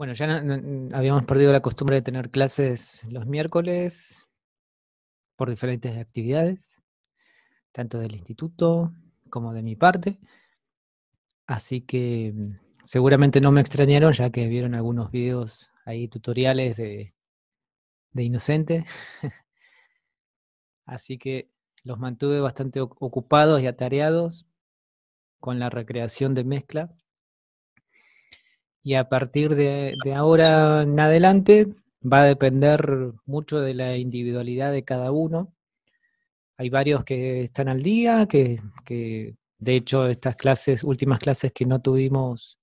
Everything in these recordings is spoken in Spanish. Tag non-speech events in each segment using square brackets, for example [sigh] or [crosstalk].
Bueno, ya habíamos perdido la costumbre de tener clases los miércoles por diferentes actividades, tanto del instituto como de mi parte. Así que mm, seguramente no me extrañaron ya que vieron algunos videos ahí, tutoriales de, de Inocente. [laughs] Así que los mantuve bastante ocupados y atareados con la recreación de mezcla y a partir de, ahora en adelante va a depender mucho de la individualidad de cada uno. Hay varios que están al día, que, de hecho estas clases, últimas clases que no tuvimos,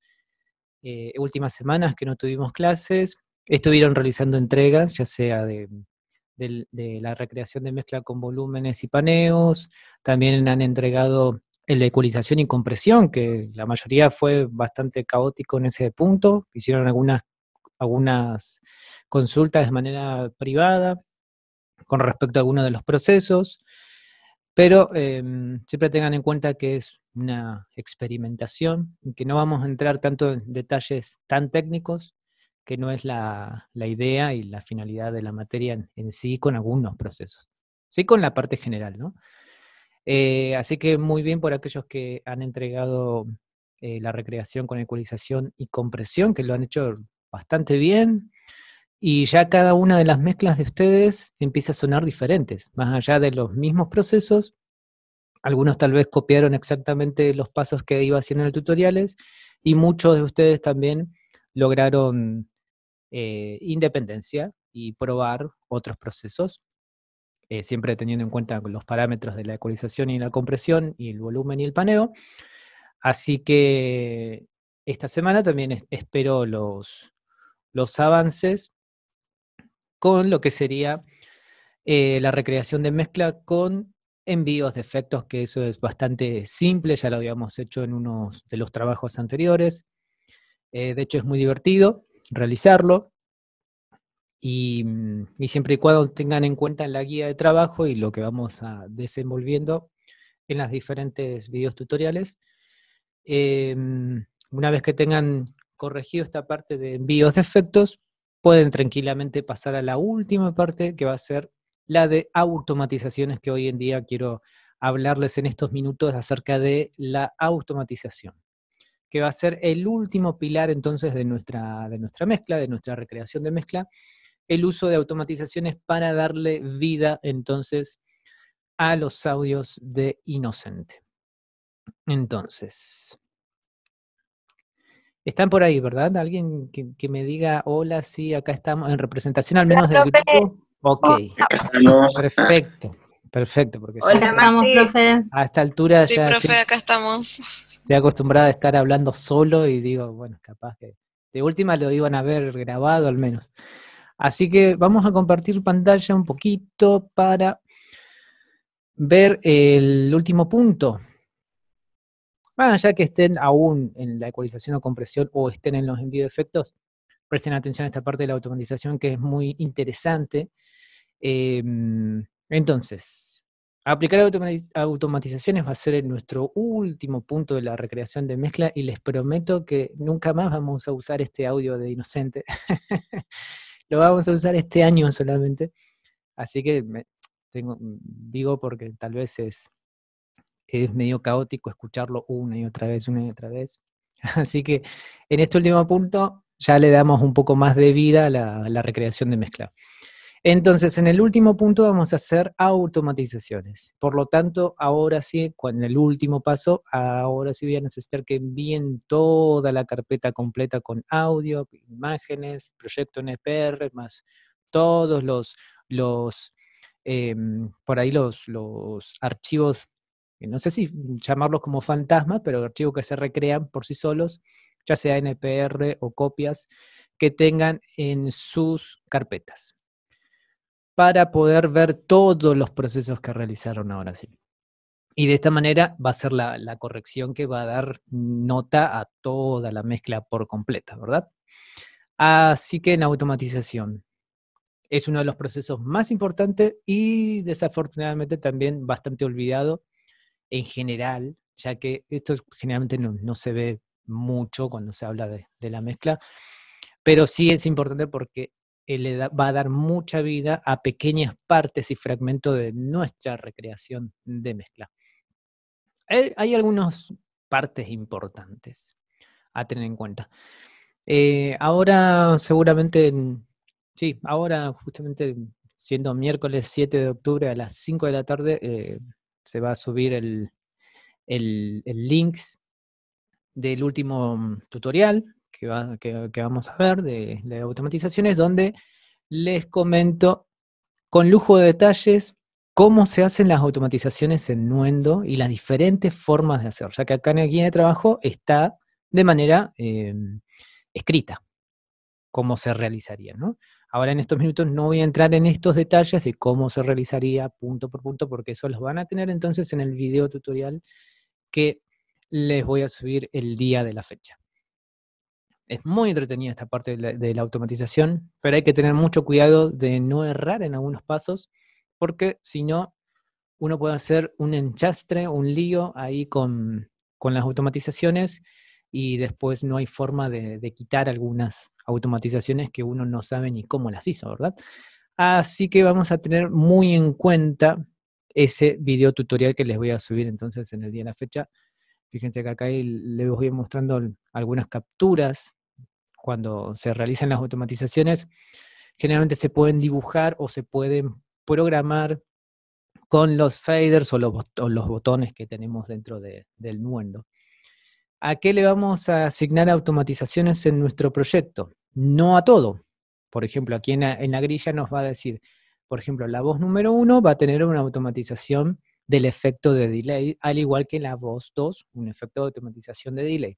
eh, últimas semanas que no tuvimos clases, estuvieron realizando entregas, ya sea de, de la recreación de mezcla con volúmenes y paneos, también han entregado el de ecualización y compresión, que la mayoría fue bastante caótico en ese punto. Hicieron algunas, consultas de manera privada con respecto a algunos de los procesos, pero em, siempre tengan en cuenta que es una experimentación, que no vamos a entrar tanto en detalles tan técnicos, que no es la, idea y la finalidad de la materia en sí con algunos procesos, sí con la parte general, ¿no? Eh, así que muy bien por aquellos que han entregado eh, la recreación con ecualización y compresión, que lo han hecho bastante bien. Y ya cada una de las mezclas de ustedes empieza a sonar diferentes, más allá de los mismos procesos. Algunos tal vez copiaron exactamente los pasos que iba haciendo en los tutoriales y muchos de ustedes también lograron eh, independencia y probar otros procesos. Eh, siempre teniendo en cuenta los parámetros de la ecualización y la compresión y el volumen y el paneo. Así que esta semana también espero los, avances con lo que sería eh, la recreación de mezcla con envíos de efectos, que eso es bastante simple, ya lo habíamos hecho en uno de los trabajos anteriores. Eh, de hecho, es muy divertido realizarlo. Mm, y, siempre y cuando tengan en cuenta la guía de trabajo y lo que vamos a desenvolviendo en las diferentes videos tutoriales. Eh, mm, una vez que tengan corregido esta parte de envíos de efectos, pueden tranquilamente pasar a la última parte que va a ser la de automatizaciones que hoy en día quiero hablarles en estos minutos acerca de la automatización, que va a ser el último pilar entonces de nuestra mezcla, de nuestra recreación de mezcla, el uso de automatizaciones para darle vida entonces a los audios de Inocente. Entonces, están por ahí, ¿verdad? Alguien que, me diga, hola, sí, acá estamos, en representación al menos del grupo. Ok, perfecto, perfecto. Porque hola, profe. A esta altura ya... profe, acá estamos. Estoy acostumbrada a estar hablando solo y digo, bueno, capaz que... De última lo iban a haber grabado al menos. Así que vamos a compartir pantalla un poquito para ver el último punto. Ah, ya que estén aún en la ecualización o compresión o estén en los envíos de efectos, presten atención a esta parte de la automatización que es muy interesante. Em, entonces, aplicar automatizaciones va a ser nuestro último punto de la recreación de mezcla y les prometo que nunca más vamos a usar este audio de inocente. [laughs] lo vamos a usar este año solamente. Así que me, tengo, digo porque tal vez es, es medio caótico escucharlo una y otra vez, una y otra vez. [laughs] Así que en este último punto ya le damos un poco más de vida a la, recreación de mezcla. Entonces, en el último punto vamos a hacer automatizaciones. Por lo tanto, ahora sí, en el último paso, ahora sí voy a necesitar que envíen toda la carpeta completa con audio, imágenes, proyecto en más todos los, em, por ahí los, los archivos, no sé si llamarlos como fantasmas, pero archivos que se recrean por sí solos, ya sea NPR o copias, que tengan en sus carpetas para poder ver todos los procesos que realizaron ahora sí. Y de esta manera va a ser la, corrección que va a dar nota a toda la mezcla por completa, ¿verdad? Así que en automatización es uno de los procesos más importantes y desafortunadamente también bastante olvidado en general, ya que esto generalmente no, se ve mucho cuando se habla de, de la mezcla, pero sí es importante porque eh, le va a dar mucha vida a pequeñas partes y fragmentos de nuestra recreación de mezcla. Hay, algunas partes importantes a tener en cuenta. Eh, ahora seguramente, mm, sí, ahora justamente siendo miércoles 7 de octubre a las 5 de la tarde, eh, se va a subir el, link el del último mm, tutorial que, vamos a ver de, de automatizaciones, donde les comento con lujo de detalles cómo se hacen las automatizaciones en Nuendo y las diferentes formas de hacerlo ya que acá en el guía de trabajo está de manera em, escrita cómo se realizaría. Ahora en estos minutos no voy a entrar en estos detalles de cómo se realizaría punto por punto, porque eso los van a tener entonces en el video tutorial que les voy a subir el día de la fecha es muy entretenida esta parte de la, automatización, pero hay que tener mucho cuidado de no errar en algunos pasos, porque si no, uno puede hacer un enchastre, un lío ahí con, las automatizaciones y después no hay forma de, de, quitar algunas automatizaciones que uno no sabe ni cómo las hizo, ¿verdad? Así que vamos a tener muy en cuenta ese video tutorial que les voy a subir entonces en el día de la fecha. Fíjense que acá les voy mostrando algunas capturas cuando se realizan las automatizaciones, generalmente se pueden dibujar o se pueden programar con los faders o los, botones que tenemos dentro del mundo. ¿A qué le vamos a asignar automatizaciones en nuestro proyecto? No a todo. Por ejemplo, aquí en la, en grilla nos va a decir, por ejemplo, la voz número uno va a tener una automatización del efecto de delay, al igual que la voz 2, un efecto de automatización de delay.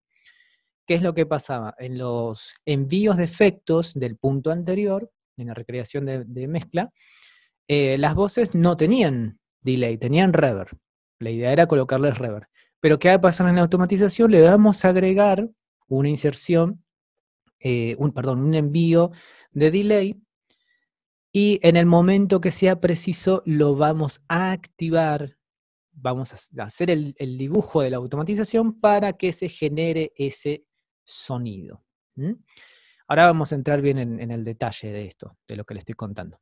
¿Qué es lo que pasaba? En los envíos de efectos del punto anterior, en la recreación de, mezcla, eh, las voces no tenían delay, tenían reverb. La idea era colocarles reverb. Pero ¿qué va a pasar en la automatización? Le vamos a agregar una inserción, eh, un, perdón, un envío de delay y en el momento que sea preciso lo vamos a activar, vamos a hacer el, el dibujo de la automatización para que se genere ese sonido. Ahora vamos a entrar bien en, el detalle de esto, de lo que le estoy contando.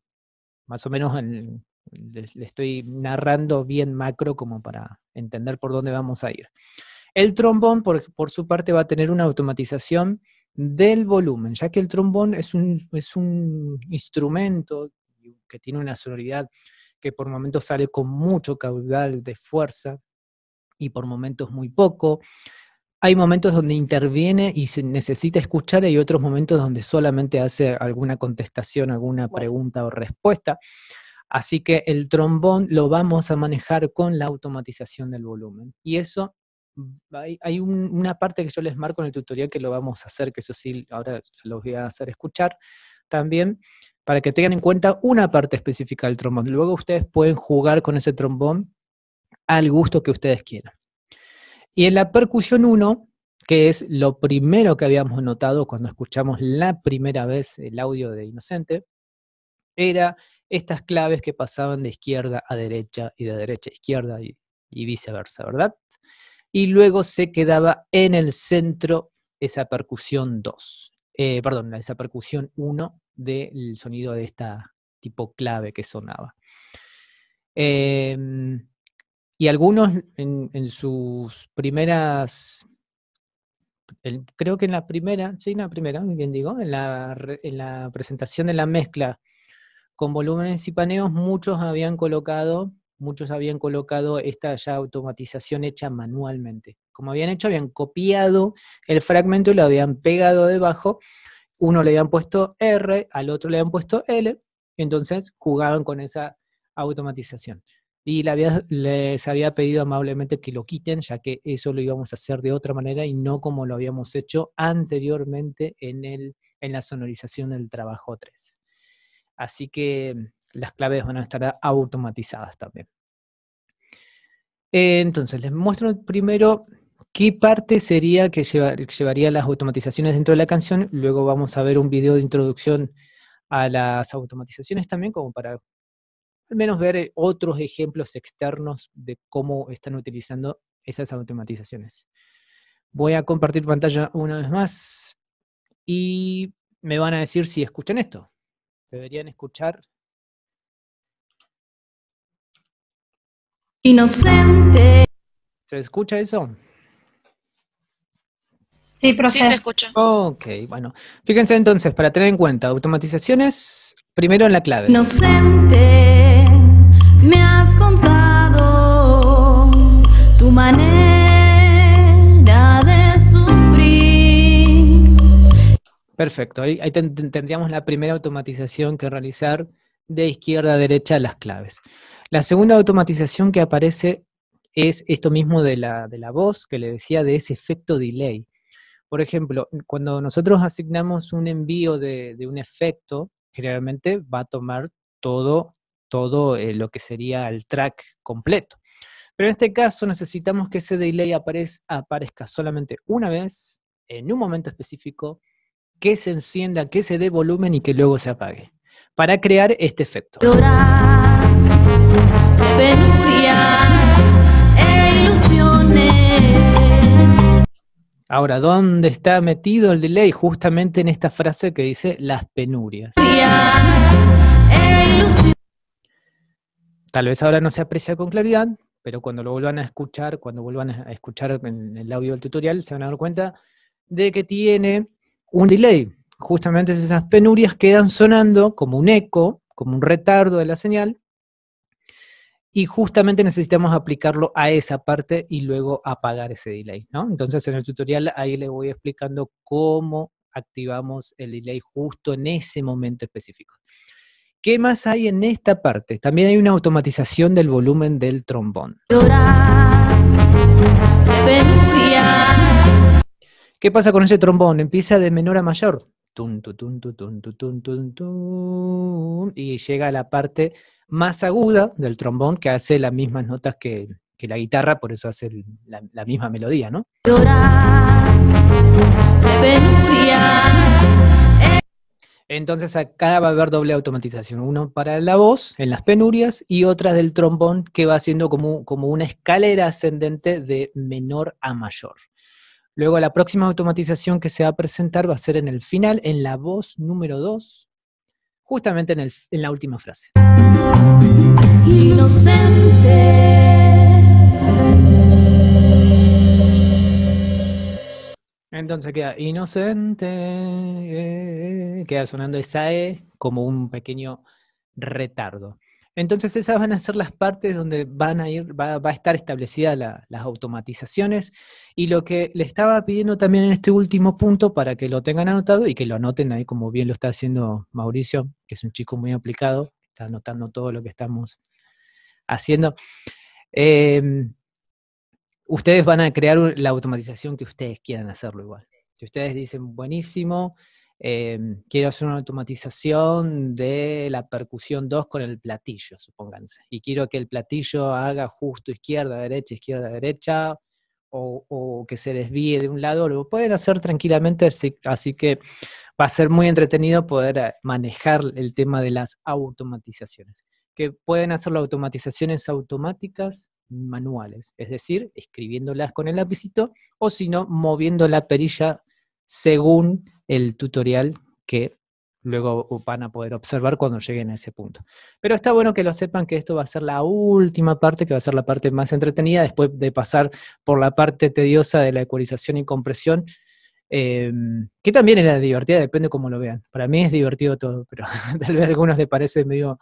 Más o menos le, estoy narrando bien macro como para entender por dónde vamos a ir. El trombón, por, por, su parte, va a tener una automatización del volumen, ya que el trombón es es un instrumento que tiene una sonoridad que por momentos sale con mucho caudal de fuerza y por momentos muy poco hay momentos donde interviene y se necesita escuchar, y otros momentos donde solamente hace alguna contestación, alguna pregunta o respuesta. Así que el trombón lo vamos a manejar con la automatización del volumen. Y eso, hay, una parte que yo les marco en el tutorial que lo vamos a hacer, que eso sí, ahora se los voy a hacer escuchar también, para que tengan en cuenta una parte específica del trombón. Luego ustedes pueden jugar con ese trombón al gusto que ustedes quieran. Y en la percusión 1, que es lo primero que habíamos notado cuando escuchamos la primera vez el audio de Inocente, era estas claves que pasaban de izquierda a derecha y de derecha a izquierda y, viceversa, ¿verdad? Y luego se quedaba en el centro esa percusión 2, eh, perdón, esa percusión 1 del sonido de esta tipo clave que sonaba. Em, y algunos en, sus primeras, creo que en la primera, sí, en la primera, bien digo, en la, presentación de la mezcla con volúmenes y paneos, muchos habían colocado, muchos habían colocado esta ya automatización hecha manualmente. Como habían hecho, habían copiado el fragmento y lo habían pegado debajo. Uno le habían puesto R, al otro le habían puesto L, entonces jugaban con esa automatización y les había pedido amablemente que lo quiten, ya que eso lo íbamos a hacer de otra manera y no como lo habíamos hecho anteriormente en, el, en la sonorización del trabajo 3. Así que mm, las claves van a estar automatizadas también. Eh, entonces, les muestro primero qué parte sería que llevaría las automatizaciones dentro de la canción. Luego vamos a ver un video de introducción a las automatizaciones también, como para al menos ver eh, otros ejemplos externos de cómo están utilizando esas automatizaciones. Voy a compartir pantalla una vez más y me van a decir si escuchan esto. Deberían escuchar. Inocente. ¿Se escucha eso? Sí, profesor. Sí, se escucha. Ok, bueno. Fíjense entonces, para tener en cuenta, automatizaciones primero en la clave. Inocente. Perfecto, ahí, tendríamos la primera automatización que realizar de izquierda a derecha las claves. La segunda automatización que aparece es esto mismo de la, voz que le decía de ese efecto delay. Por ejemplo, cuando nosotros asignamos un envío de, un efecto, generalmente va a tomar todo, todo eh, lo que sería el track completo. Pero en este caso necesitamos que ese delay aparezca solamente una vez, en un momento específico, que se encienda, que se dé volumen y que luego se apague, para crear este efecto. E ilusiones. Ahora, ¿dónde está metido el delay? Justamente en esta frase que dice las penurias. Tal vez ahora no se aprecia con claridad, pero cuando lo vuelvan a escuchar, cuando vuelvan a escuchar en el audio del tutorial, se van a dar cuenta de que tiene un delay. Justamente esas penurias quedan sonando como un eco, como un retardo de la señal, y justamente necesitamos aplicarlo a esa parte y luego apagar ese delay, ¿no? Entonces en el tutorial ahí les voy explicando cómo activamos el delay justo en ese momento específico. ¿Qué más hay en esta parte? También hay una automatización del volumen del trombón. penuria. ¿Qué pasa con ese trombón? Empieza de menor a mayor. y llega a la parte más aguda del trombón que hace las mismas notas que, la guitarra, por eso hace la, misma melodía, ¿no? Entonces acá va a haber doble automatización, uno para la voz en las penurias y otra del trombón que va haciendo como una escalera ascendente de menor a mayor. Luego la próxima automatización que se va a presentar va a ser en el final, en la voz número 2, justamente en, la última frase. Inocente. Entonces queda inocente, eh, queda sonando esa E como un pequeño retardo. Entonces esas van a ser las partes donde van a ir, va, a estar establecidas las automatizaciones y lo que le estaba pidiendo también en este último punto, para que lo tengan anotado y que lo anoten ahí como bien lo está haciendo Mauricio, que es un chico muy aplicado, está anotando todo lo que estamos haciendo. Em, ustedes van a crear la automatización que ustedes quieran hacerlo igual. Si ustedes dicen, buenísimo, em, quiero hacer una automatización de la percusión 2 con el platillo, supónganse, y quiero que el platillo haga justo izquierda, derecha, izquierda, derecha, o, que se desvíe de un lado, lo pueden hacer tranquilamente, así, que va a ser muy entretenido poder eh, manejar el tema de las automatizaciones, que pueden hacer las automatizaciones automáticas manuales, es decir, escribiéndolas con el lapicito o si no, moviendo la perilla según el tutorial que luego van a poder observar cuando lleguen a ese punto. Pero está bueno que lo sepan que esto va a ser la última parte, que va a ser la parte más entretenida, después de pasar por la parte tediosa de la ecualización y compresión, em, que también era divertida, depende cómo lo vean. Para mí es divertido todo, pero [laughs] tal vez a algunos les parece medio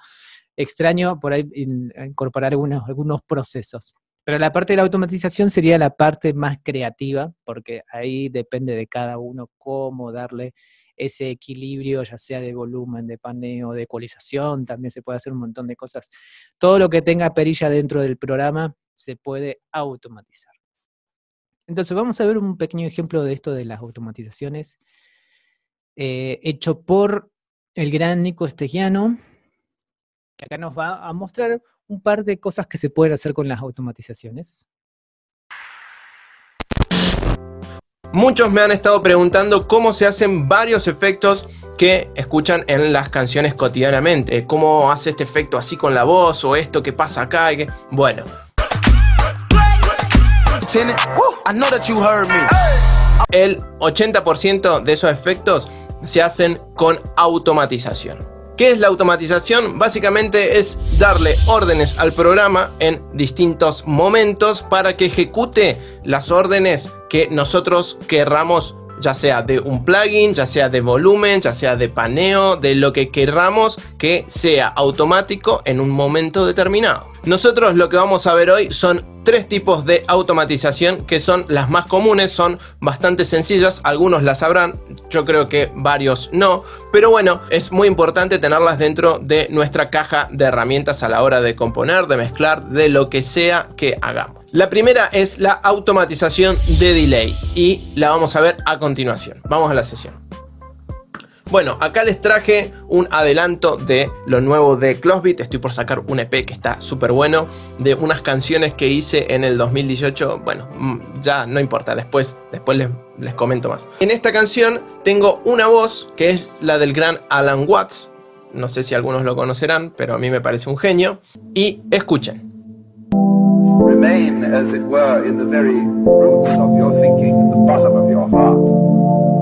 extraño por ahí incorporar algunos, algunos procesos. Pero la parte de la automatización sería la parte más creativa, porque ahí depende de cada uno cómo darle ese equilibrio, ya sea de volumen, de paneo, de ecualización, también se puede hacer un montón de cosas. Todo lo que tenga perilla dentro del programa se puede automatizar. Entonces vamos a ver un pequeño ejemplo de esto de las automatizaciones, eh, hecho por el gran Nico Estegiano, que acá nos va a mostrar un par de cosas que se pueden hacer con las automatizaciones. Muchos me han estado preguntando cómo se hacen varios efectos que escuchan en las canciones cotidianamente. Cómo hace este efecto así con la voz o esto que pasa acá. Bueno. El 80% de esos efectos se hacen con automatización. ¿Qué es la automatización? Básicamente es darle órdenes al programa en distintos momentos para que ejecute las órdenes que nosotros querramos, ya sea de un plugin, ya sea de volumen, ya sea de paneo, de lo que querramos que sea automático en un momento determinado. Nosotros lo que vamos a ver hoy son tres tipos de automatización que son las más comunes, son bastante sencillas, algunos las sabrán, yo creo que varios no, pero bueno, es muy importante tenerlas dentro de nuestra caja de herramientas a la hora de componer, de mezclar, de lo que sea que hagamos. La primera es la automatización de delay y la vamos a ver a continuación. Vamos a la sesión. Bueno, acá les traje un adelanto de lo nuevo de Closbeat, Estoy por sacar un EP que está súper bueno, de unas canciones que hice en el 2018. Bueno, mm, ya no importa, después, después les, les comento más. En esta canción tengo una voz que es la del gran Alan Watts. No sé si algunos lo conocerán, pero a mí me parece un genio. Y escuchen. Remain, as it were, in the very roots of your thinking, the bottom of your heart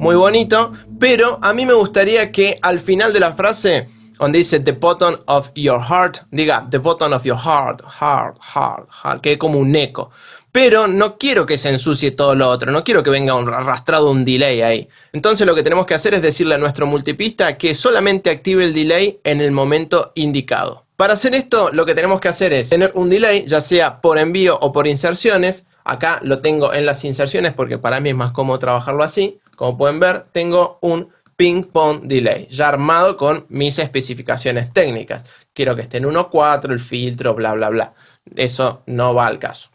muy bonito, pero a mí me gustaría que al final de la frase, donde dice the bottom of your heart, diga the bottom of your heart, heart, heart, heart, que como un eco. Pero no quiero que se ensucie todo lo otro, no quiero que venga arrastrado un delay ahí. Entonces lo que tenemos que hacer es decirle a nuestro multipista que solamente active el delay en el momento indicado. Para hacer esto lo que tenemos que hacer es tener un delay, ya sea por envío o por inserciones. Acá lo tengo en las inserciones porque para mí es más cómodo trabajarlo así. Como pueden ver, tengo un ping-pong delay, ya armado con mis especificaciones técnicas. Quiero que esté en 1.4, el filtro, bla, bla, bla. Eso no va al caso.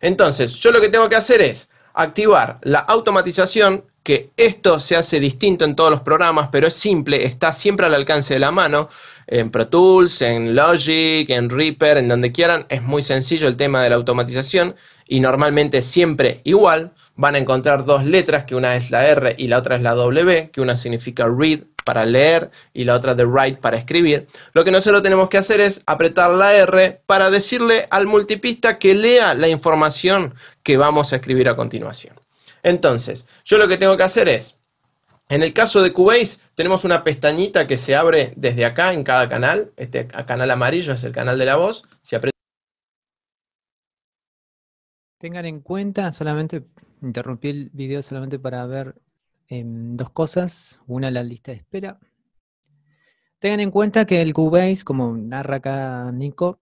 Entonces, yo lo que tengo que hacer es activar la automatización, que esto se hace distinto en todos los programas, pero es simple, está siempre al alcance de la mano, en Pro Tools, en Logic, en Reaper, en donde quieran, es muy sencillo el tema de la automatización y normalmente siempre igual van a encontrar dos letras, que una es la R y la otra es la W, que una significa read para leer y la otra de write para escribir. Lo que nosotros tenemos que hacer es apretar la R para decirle al multipista que lea la información que vamos a escribir a continuación. Entonces, yo lo que tengo que hacer es, en el caso de Cubase, tenemos una pestañita que se abre desde acá en cada canal. Este canal amarillo es el canal de la voz. Si Tengan en cuenta solamente interrumpí el video solamente para ver em, dos cosas. Una, la lista de espera. Tengan en cuenta que el Cubase, como narra acá Nico,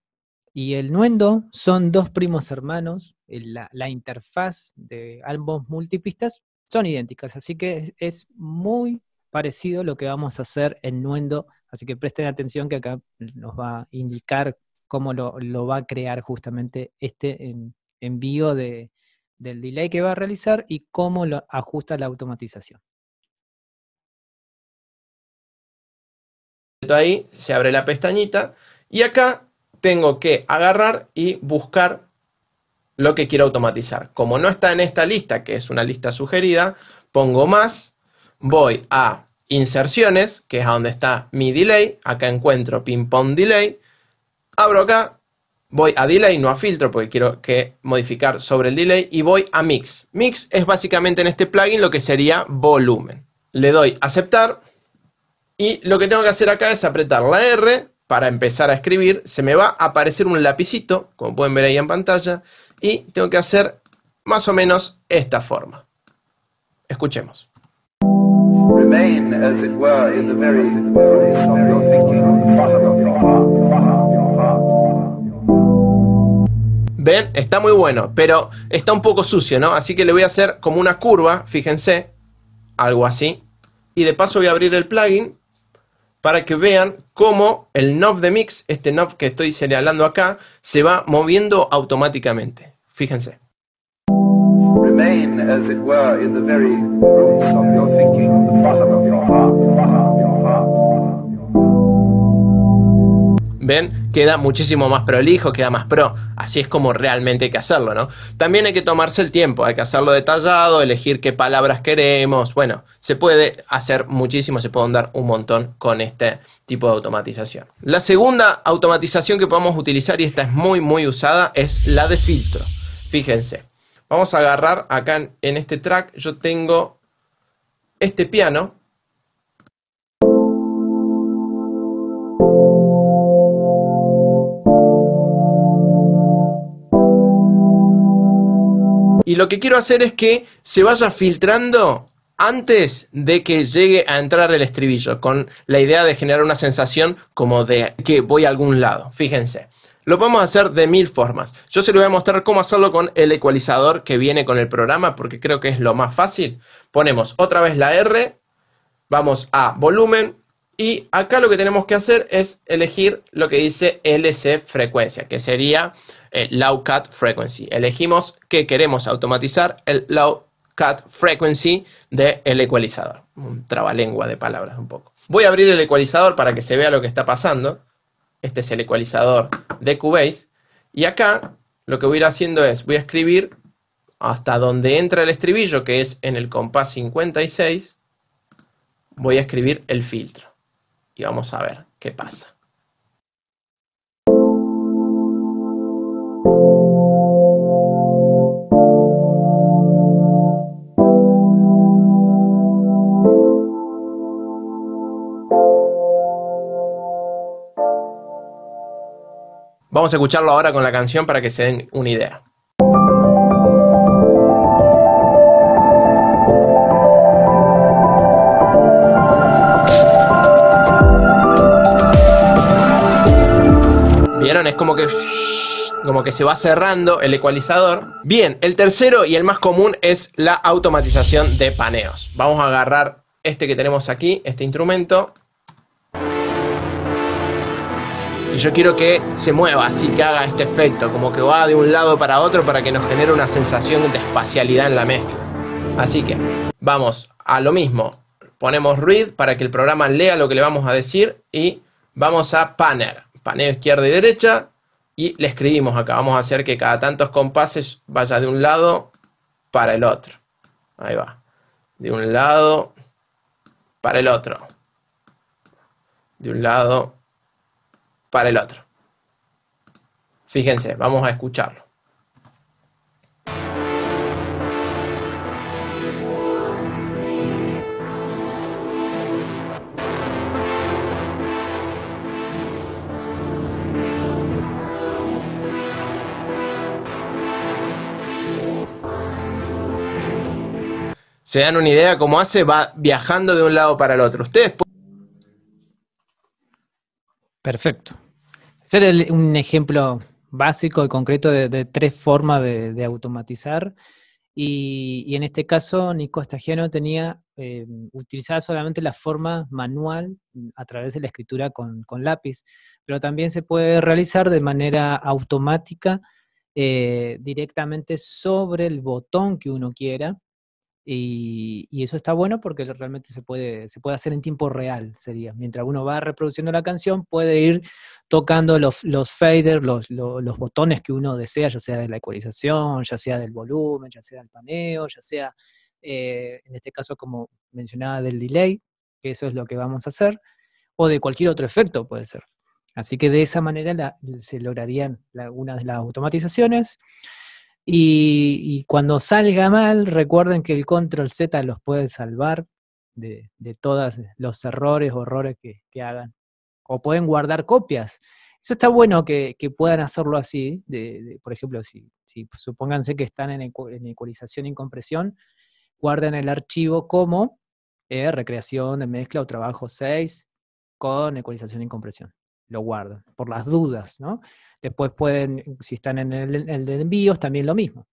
y el Nuendo son dos primos hermanos. La, la interfaz de ambos multipistas son idénticas, así que es muy parecido lo que vamos a hacer en Nuendo, así que presten atención que acá nos va a indicar cómo lo va a crear justamente este envío de, del delay que va a realizar y cómo lo ajusta la automatización. Ahí se abre la pestañita y acá tengo que agarrar y buscar lo que quiero automatizar. Como no está en esta lista, que es una lista sugerida, pongo más, voy a inserciones, que es a donde está mi delay, acá encuentro ping pong delay, abro acá, voy a delay, no a filtro, porque quiero que modificar sobre el delay, y voy a mix. Mix es básicamente en este plugin lo que sería volumen. Le doy aceptar, y lo que tengo que hacer acá es apretar la R para empezar a escribir. Se me va a aparecer un lapicito, como pueden ver ahí en pantalla, y tengo que hacer más o menos esta forma. Escuchemos. ¿Ven? Está muy bueno, pero está un poco sucio, ¿no? Así que le voy a hacer como una curva, fíjense, algo así. Y de paso voy a abrir el plugin para que vean cómo el knob de mix, este knob que estoy señalando acá, se va moviendo automáticamente. Fíjense. Remain, ¿Ven? Queda muchísimo más prolijo, queda más pro. Así es como realmente hay que hacerlo, ¿no? También hay que tomarse el tiempo, hay que hacerlo detallado, elegir qué palabras queremos. Bueno, se puede hacer muchísimo, se puede andar un montón con este tipo de automatización. La segunda automatización que podemos utilizar, y esta es muy, muy usada, es la de filtro. Fíjense, vamos a agarrar acá en, en este track, yo tengo este piano Y lo que quiero hacer es que se vaya filtrando antes de que llegue a entrar el estribillo, con la idea de generar una sensación como de que voy a algún lado. Fíjense. Lo podemos hacer de mil formas. Yo se lo voy a mostrar cómo hacerlo con el ecualizador que viene con el programa porque creo que es lo más fácil. Ponemos otra vez la R, vamos a volumen, y acá lo que tenemos que hacer es elegir lo que dice LC frecuencia, que sería eh, Low Cut Frequency. Elegimos que queremos automatizar el Low Cut Frequency del el ecualizador. Un trabalengua de palabras un poco. Voy a abrir el ecualizador para que se vea lo que está pasando. Este es el ecualizador de Cubase. Y acá lo que voy a ir haciendo es, voy a escribir hasta donde entra el estribillo, que es en el compás 56, voy a escribir el filtro y vamos a ver qué pasa. Vamos a escucharlo ahora con la canción para que se den una idea. Es como que. Como que se va cerrando el ecualizador. Bien, el tercero y el más común es la automatización de paneos. Vamos a agarrar este que tenemos aquí, este instrumento. Y yo quiero que se mueva así, que haga este efecto, como que va de un lado para otro para que nos genere una sensación de espacialidad en la mezcla. Así que vamos a lo mismo. Ponemos read para que el programa lea lo que le vamos a decir y vamos a paner paneo izquierda y derecha, y le escribimos acá. Vamos a hacer que cada tantos compases vaya de un lado para el otro. Ahí va. De un lado para el otro. De un lado para el otro. Fíjense, vamos a escucharlo. se dan una idea cómo hace, va viajando de un lado para el otro. Ustedes Perfecto. Ser un ejemplo básico y concreto de, tres formas de, automatizar. Y, en este caso, Nico Estagiano tenía eh, solamente la forma manual a través de la escritura con, lápiz, pero también se puede realizar de manera automática eh, directamente sobre el botón que uno quiera y, eso está bueno porque realmente se puede, se puede hacer en tiempo real, sería. Mientras uno va reproduciendo la canción, puede ir tocando los, los faders, los, los, botones que uno desea, ya sea de la ecualización, ya sea del volumen, ya sea del paneo, ya sea, eh, en este caso, como mencionaba, del delay, que eso es lo que vamos a hacer, o de cualquier otro efecto puede ser. Así que de esa manera se lograrían algunas de las automatizaciones. Y, cuando salga mal, recuerden que el control Z los puede salvar de, todos los errores o errores que, hagan. O pueden guardar copias. Eso está bueno que, puedan hacerlo así. por ejemplo, si, supónganse que están en, ecualización y compresión, guarden el archivo como eh, recreación de mezcla o trabajo 6 con ecualización y compresión lo guardan, por las dudas, ¿no? Después pueden, si están en el, de envíos, también lo mismo.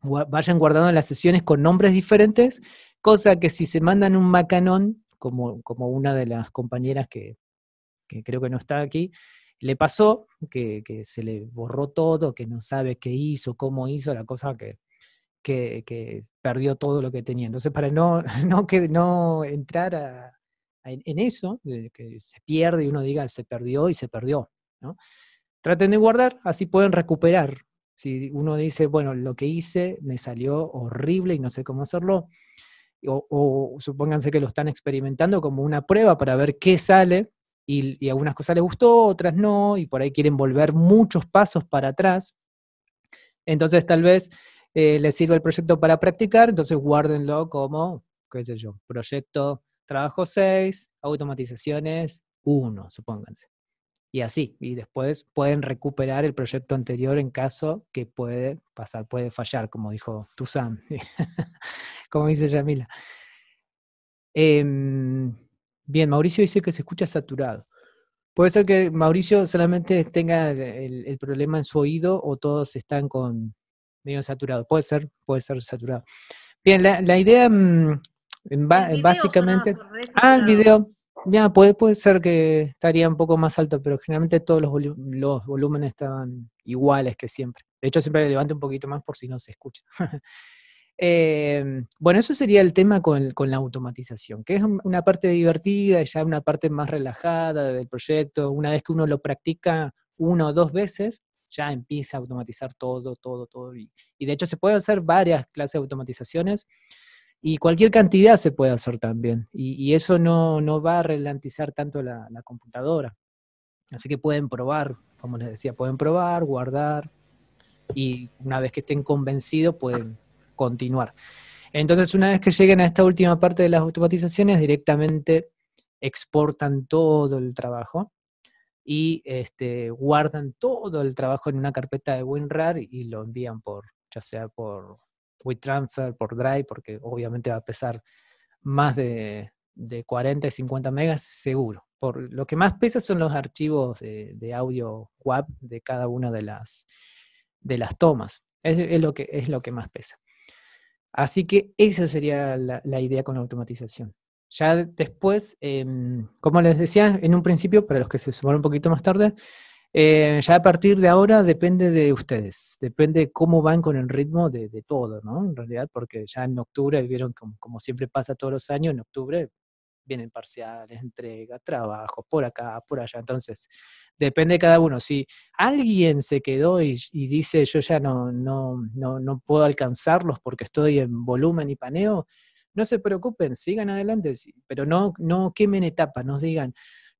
Vayan guardando las sesiones con nombres diferentes, cosa que si se mandan un macanón, como, como una de las compañeras que, creo que no está aquí, le pasó que, se le borró todo, que no sabe qué hizo, cómo hizo, la cosa que, que, perdió todo lo que tenía. Entonces, para no, [laughs] no, que, no entrar a, en, eso, de que se pierde y uno diga se perdió y se perdió. ¿no? Traten de guardar, así pueden recuperar. Si uno dice, bueno, lo que hice me salió horrible y no sé cómo hacerlo, o, supónganse que lo están experimentando como una prueba para ver qué sale, y, algunas cosas les gustó, otras no, y por ahí quieren volver muchos pasos para atrás. Entonces tal vez eh, les sirva el proyecto para practicar, entonces guárdenlo como, qué sé yo, proyecto trabajo 6, automatizaciones 1, supónganse. Y así, y después pueden recuperar el proyecto anterior en caso que puede pasar, puede fallar, como dijo Tuzán, [laughs] como dice Yamila. Em, bien, Mauricio dice que se escucha saturado. Puede ser que Mauricio solamente tenga el, problema en su oído o todos están con medio saturado. Puede ser, puede ser saturado. Bien, la idea mm, básicamente. ah, el video. Ya, puede, puede ser que estaría un poco más alto, pero generalmente todos los, volúmenes estaban iguales que siempre. De hecho, siempre le levanto un poquito más por si no se escucha. [laughs] Em, bueno, eso sería el tema con, con, la automatización, que es una parte divertida ya una parte más relajada del proyecto. Una vez que uno lo practica una o dos veces, ya empieza a automatizar todo, todo, todo. Y, de hecho se pueden hacer varias clases de automatizaciones. Y cualquier cantidad se puede hacer también. Y, eso no, va a ralentizar tanto la, la, computadora. Así que pueden probar, como les decía, pueden probar, guardar. Y una vez que estén convencidos, pueden continuar. Entonces, una vez que lleguen a esta última parte de las automatizaciones, directamente exportan todo el trabajo y este, guardan todo el trabajo en una carpeta de WinRAR y lo envían por, ya sea por transfer por Drive, porque obviamente va a pesar más de, 40 y 50 megas seguro. Por, lo que más pesa son los archivos de, audio WAP de cada una de las, de las tomas. Es, lo que, es lo que más pesa. Así que esa sería la, idea con la automatización. Ya después, em, como les decía en un principio, para los que se sumaron un poquito más tarde, eh, ya a partir de ahora depende de ustedes, depende cómo van con el ritmo de, todo, ¿no? En realidad, porque ya en octubre vieron como, siempre pasa todos los años, en octubre vienen parciales, entregas, trabajos por acá, por allá. Entonces, depende de cada uno. Si alguien se quedó y, dice yo ya no, no, no, no, puedo alcanzarlos porque estoy en volumen y paneo, no se preocupen, sigan adelante, pero no, no quemen etapas, nos digan,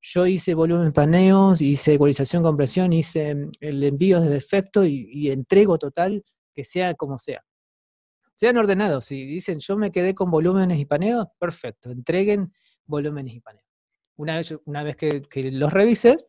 yo hice volumen paneos, hice ecualización compresión, hice mm, el envío de defecto y, entrego total, que sea como sea. Sean ordenados, si dicen yo me quedé con volúmenes y paneos, perfecto, entreguen volúmenes y paneos. Una vez, que, que los revises,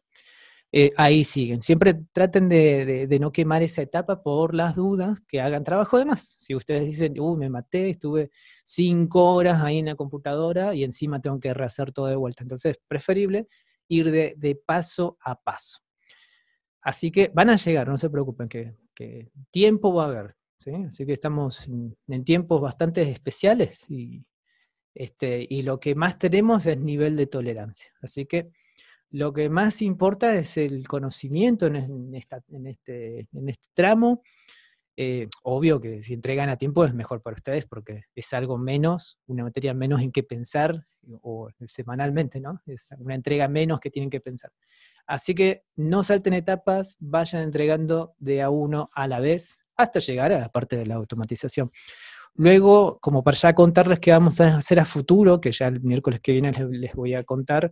eh, ahí siguen. Siempre traten de, no quemar esa etapa por las dudas que hagan trabajo de más. Si ustedes dicen, uy, me maté, estuve cinco horas ahí en la computadora y encima tengo que rehacer todo de vuelta. Entonces, preferible ir de, paso a paso. Así que van a llegar, no se preocupen, que, tiempo va a haber. Así que estamos en, tiempos bastante especiales y, este, y lo que más tenemos es nivel de tolerancia. Así que lo que más importa es el conocimiento en, este, este, tramo. Eh, obvio que si entregan a tiempo es mejor para ustedes porque es algo menos, una materia menos en qué pensar, eh, o semanalmente, ¿no? Es una entrega menos que tienen que pensar. Así que no salten etapas, vayan entregando de a uno a la vez hasta llegar a la parte de la automatización. Luego, como para ya contarles qué vamos a hacer a futuro, que ya el miércoles que viene les voy a contar,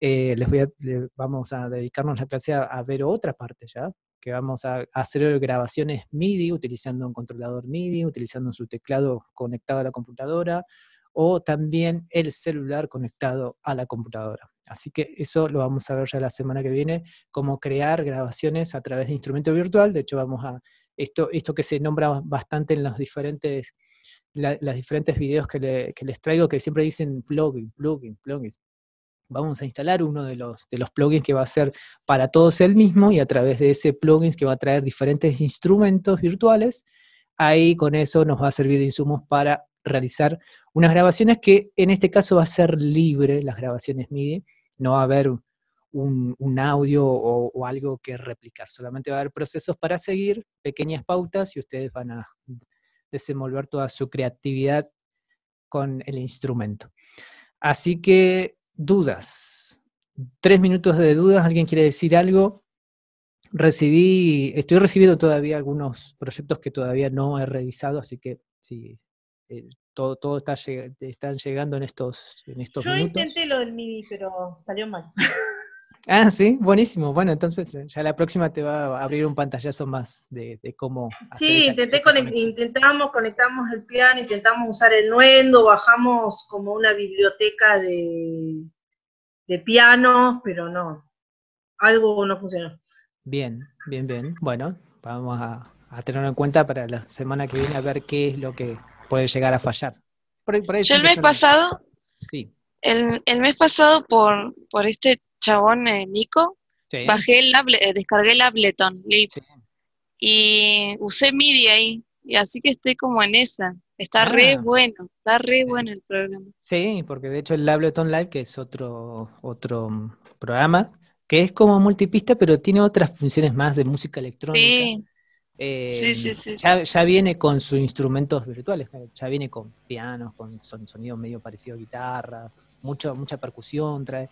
eh, les voy a, vamos a dedicarnos la clase a, ver otra parte ya, que vamos a, hacer grabaciones MIDI utilizando un controlador MIDI, utilizando su teclado conectado a la computadora o también el celular conectado a la computadora. Así que eso lo vamos a ver ya la semana que viene, cómo crear grabaciones a través de instrumento virtual. De hecho, vamos a esto, esto que se nombra bastante en los diferentes, las diferentes videos que, que les traigo, que siempre dicen plugin, plugin, plugins vamos a instalar uno de los, de los plugins que va a ser para todos el mismo y a través de ese plugin que va a traer diferentes instrumentos virtuales, ahí con eso nos va a servir de insumos para realizar unas grabaciones que en este caso va a ser libre, las grabaciones MIDI, no va a haber un, audio o, o, algo que replicar, solamente va a haber procesos para seguir, pequeñas pautas y ustedes van a desenvolver toda su creatividad con el instrumento. Así que dudas. Tres minutos de dudas, ¿alguien quiere decir algo? Recibí, estoy recibiendo todavía algunos proyectos que todavía no he revisado, así que sí, eh, todo, todo está están llegando en estos, en estos Yo intenté lo del MIDI, pero salió mal. [laughs] Ah, sí, buenísimo. Bueno, entonces eh, ya la próxima te va a abrir un pantallazo más de, cómo. Sí, intentamos, conectamos el piano, intentamos usar el nuendo, bajamos como una biblioteca de, de pero no, algo no funcionó. Bien, bien, bien. Bueno, vamos a, tenerlo en cuenta para la semana que viene a ver qué es lo que puede llegar a fallar. Yo el mes pasado, sí. el, mes pasado por, por este chabón eh, Nico, bajé el eh, descargué el Ableton Live y usé MIDI ahí. Y así que estoy como en esa. Está re ah. bueno, está re bueno el programa. Sí, porque de hecho el Ableton Live, que es otro, otro mm, programa, que es como multipista, pero tiene otras funciones más de música electrónica. Sí. Eh, sí, sí, Ya, viene con sus instrumentos virtuales, ya viene con pianos, con sonidos medio parecidos a guitarras, mucho, mucha percusión trae.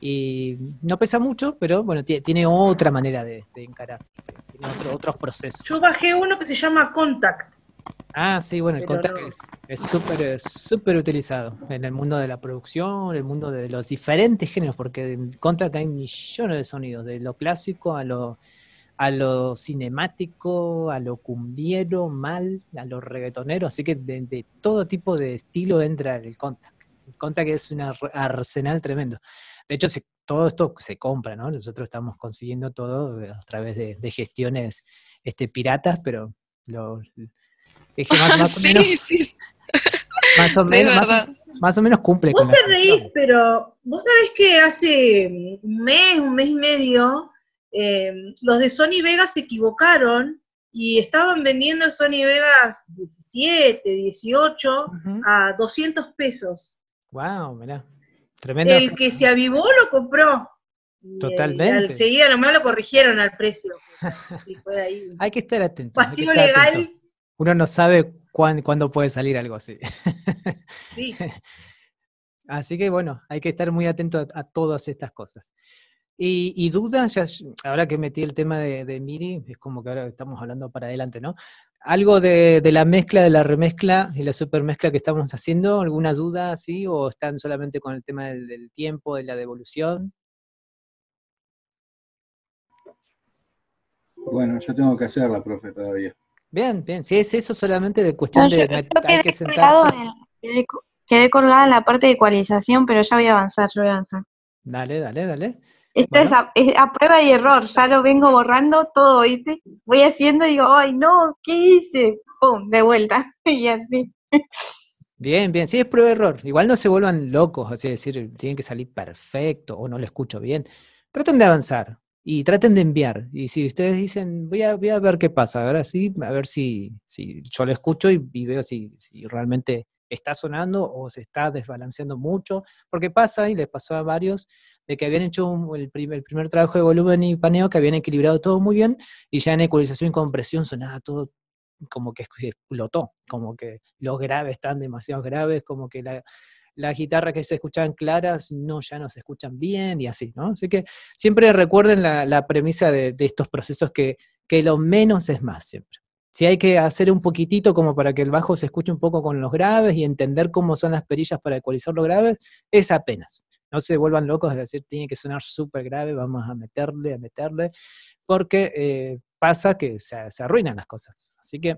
Y no pesa mucho, pero bueno, tiene otra manera de, encarar. Tiene otros procesos. Yo bajé uno que se llama Contact. Ah, sí, bueno, el Contact es súper súper utilizado en el mundo de la producción, en el mundo de los diferentes géneros, porque en Contact hay millones de sonidos, de lo clásico a lo, a lo cinemático, a lo cumbiero, mal, a lo reggaetonero, así que de, de todo tipo de estilo entra el Contact. El Contact es un arsenal tremendo. De hecho, todo esto se compra, ¿no? Nosotros estamos consiguiendo todo eh, a través de, gestiones este, piratas, pero lo, es que más, [laughs] o menos, [laughs] Más, o menos cumple. Vos te reís, pero vos sabés que hace un mes, un mes y medio, em, los de Sony Vegas se equivocaron y estaban vendiendo el Sony Vegas 17, 18 a 200 pesos. Wow, mirá el que se avivó lo compró. Totalmente. Y nomás lo corrigieron al precio. [laughs] hay que estar atento. Pasivo legal. Uno no sabe cuándo puede salir algo así. [laughs] Así que bueno, hay que estar muy atento a, todas estas cosas. Y, dudas, ya, ahora que metí el tema de, de Miri, es como que ahora estamos hablando para adelante, ¿no? algo de, la mezcla, de la remezcla y la supermezcla que estamos haciendo? ¿Alguna duda así? ¿O están solamente con el tema del, tiempo, de la devolución? Bueno, yo tengo que hacerla, profe, todavía. Bien, bien. Si es eso solamente de cuestión de... que sentarse. colgada en la parte de ecualización, pero ya voy a avanzar, yo voy a avanzar. Dale, dale, dale. Esto es, a, prueba y error, ya lo vengo borrando todo, ¿viste? Voy haciendo y digo, ay no, ¿qué hice? ¡Pum! De vuelta, [laughs] y así. Bien, bien, sí, es prueba y error. Igual no se vuelvan locos, así decir, tienen que salir perfecto o no lo escucho bien. Traten de avanzar y traten de enviar. Y si ustedes dicen, voy a, voy a ver qué pasa, ver a ver si, yo lo escucho y, veo si, si realmente está sonando o se está desbalanceando mucho, porque pasa y les pasó a varios de que habían hecho el, primer, trabajo de volumen y paneo, que habían equilibrado todo muy bien, y ya en ecualización y compresión sonaba todo como que explotó, como que los graves están demasiado graves, como que la, las guitarras que se escuchaban claras no, ya no se escuchan bien y así, ¿no? Así que siempre recuerden la, premisa de, de, estos procesos que, que lo menos es más siempre. Si hay que hacer un poquitito como para que el bajo se escuche un poco con los graves y entender cómo son las perillas para ecualizar los graves, es apenas no se vuelvan locos de decir, tiene que sonar súper grave, vamos a meterle, a meterle, porque eh, pasa que se, arruinan las cosas. Así que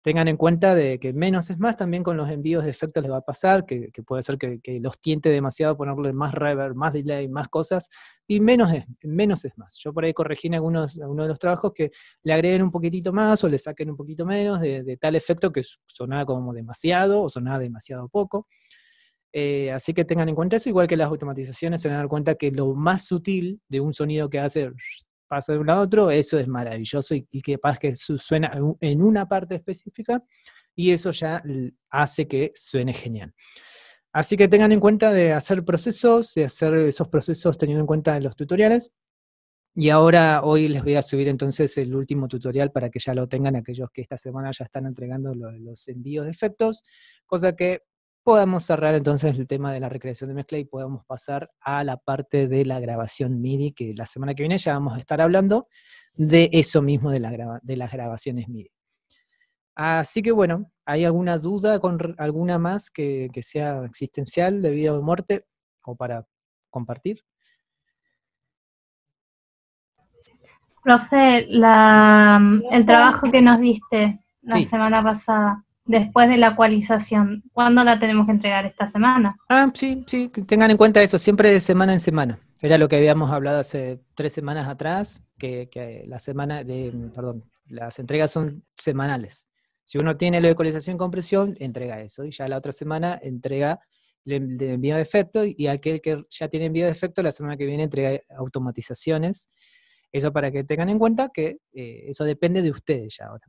tengan en cuenta de que menos es más, también con los envíos de efectos les va a pasar, que, puede ser que, los tiente demasiado ponerle más reverb, más delay, más cosas, y menos es, menos es más. Yo por ahí corregí en algunos, de los trabajos que le agreguen un poquitito más o le saquen un poquito menos de, de tal efecto que sonaba como demasiado o sonaba demasiado poco. Eh, así que tengan en cuenta eso, igual que las automatizaciones se van a dar cuenta que lo más sutil de un sonido que hace pasa de un lado a otro, eso es maravilloso y, y que pasa que suena en una parte específica y eso ya hace que suene genial. Así que tengan en cuenta de hacer procesos, de hacer esos procesos teniendo en cuenta los tutoriales. Y ahora hoy les voy a subir entonces el último tutorial para que ya lo tengan aquellos que esta semana ya están entregando los envíos de efectos, cosa que podamos cerrar entonces el tema de la recreación de mezcla y podamos pasar a la parte de la grabación MIDI, que la semana que viene ya vamos a estar hablando de eso mismo de, las grabaciones MIDI. Así que bueno, ¿hay alguna duda, con alguna más que, sea existencial de vida o muerte o para compartir? Profe, el trabajo que nos diste la semana pasada, después de la actualización. ¿Cuándo la tenemos que entregar esta semana? Ah, sí, sí, tengan en cuenta eso, siempre de semana en semana. Era lo que habíamos hablado hace tres semanas atrás, que, la semana de, perdón, las entregas son semanales. Si uno tiene la ecualización con compresión entrega eso. Y ya la otra semana entrega el envío de efecto y aquel que ya tiene envío de efecto, la semana que viene entrega automatizaciones. Eso para que tengan en cuenta que eh, eso depende de ustedes ya ahora.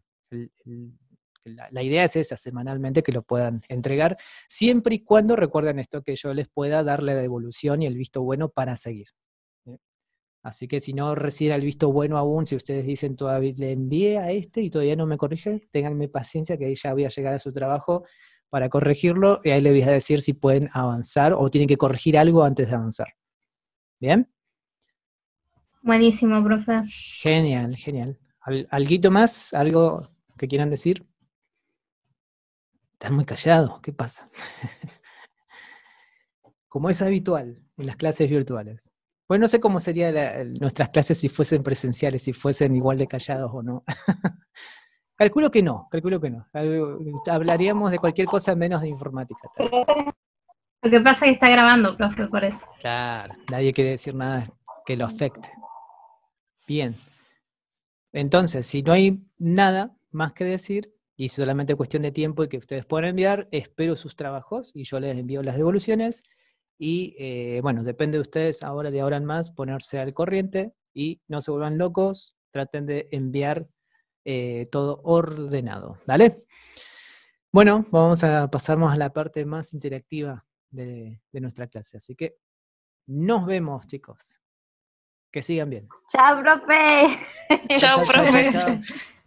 La, idea es esa, semanalmente que lo puedan entregar, siempre y cuando recuerden esto, que yo les pueda darle la devolución y el visto bueno para seguir. Así que si no recibe el visto bueno aún, si ustedes dicen todavía le envié a este y todavía no me corrige, ténganme paciencia que ahí ya voy a llegar a su trabajo para corregirlo y ahí le voy a decir si pueden avanzar o tienen que corregir algo antes de avanzar. ¿Bien? Buenísimo, profe. Genial, genial. ¿Alguito más? ¿Algo que quieran decir? Están muy callado. ¿qué pasa? Como es habitual en las clases virtuales. Bueno, pues no sé cómo serían nuestras clases si fuesen presenciales, si fuesen igual de callados o no. [laughs] calculo que no, calculo que no. Hablaríamos de cualquier cosa menos de informática. Lo que pasa es que está grabando, profe, por eso. Claro, nadie quiere decir nada que lo afecte. Bien. Entonces, si no hay nada más que decir, y solamente cuestión de tiempo y que ustedes puedan enviar. Espero sus trabajos y yo les envío las devoluciones. Y eh, bueno, depende de ustedes ahora de ahora en más ponerse al corriente y no se vuelvan locos, traten de enviar eh, todo ordenado, ¿vale? Bueno, vamos a pasarnos a la parte más interactiva de, nuestra clase, así que nos vemos chicos. Que sigan bien. Chao, profe. Chao, profe. [laughs]